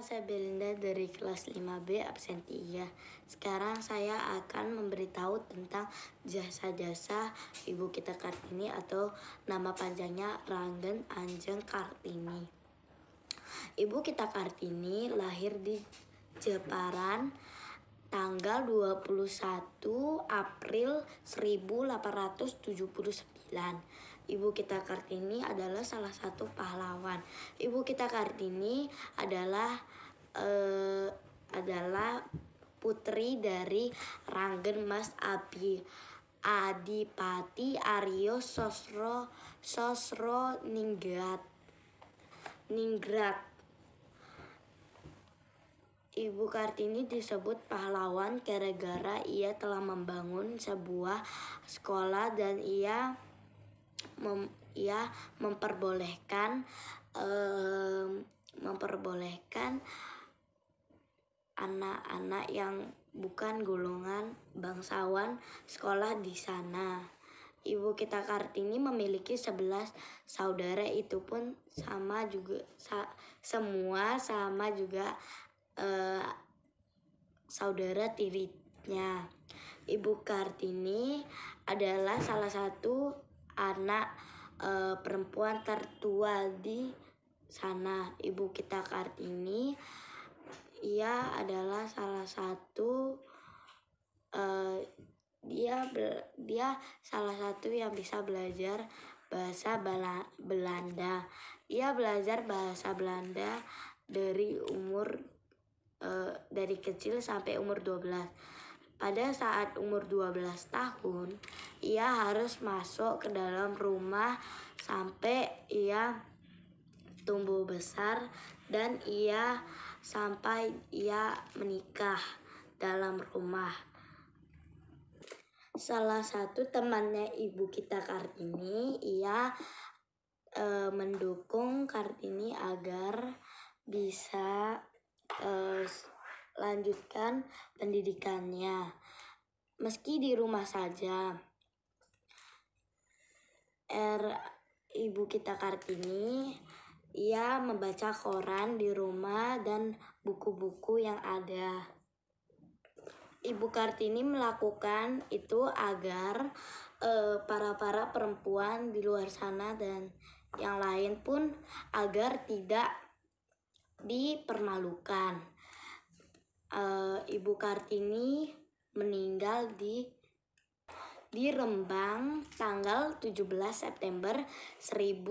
saya Belinda dari kelas 5B absen 3. Sekarang saya akan memberitahu tentang jasa-jasa Ibu Kita Kartini atau nama panjangnya Ranggen Anjeng Kartini. Ibu Kita Kartini lahir di Jeparan tanggal 21 April 1879. Ibu kita Kartini adalah salah satu pahlawan. Ibu kita Kartini adalah eh, adalah putri dari Ranggen Mas Abi Adipati Aryo Sosro Sosro Ningrat Ningrat Ibu Kartini disebut pahlawan gara-gara ia telah membangun sebuah sekolah dan ia mem, ia memperbolehkan um, memperbolehkan anak-anak yang bukan golongan bangsawan sekolah di sana. Ibu kita Kartini memiliki 11 saudara itu pun sama juga sa, semua sama juga uh, saudara tirinya. Ibu Kartini adalah salah satu anak uh, perempuan tertua di sana. Ibu kita Kartini ia adalah salah satu uh, dia dia salah satu yang bisa belajar bahasa Bala Belanda. Ia belajar bahasa Belanda dari umur uh, dari kecil sampai umur 12. Pada saat umur 12 tahun, ia harus masuk ke dalam rumah sampai ia tumbuh besar dan ia sampai ia menikah dalam rumah. Salah satu temannya ibu kita Kartini, ia e, mendukung Kartini agar bisa lanjutkan pendidikannya meski di rumah saja. R er, ibu kita Kartini ia membaca koran di rumah dan buku-buku yang ada. Ibu Kartini melakukan itu agar para eh, para-para perempuan di luar sana dan yang lain pun agar tidak dipermalukan. E, Ibu Kartini meninggal di di Rembang tanggal 17 September 1000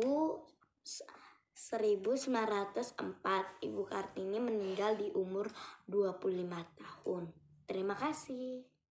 1904 Ibu Kartini meninggal di umur 25 tahun. Terima kasih.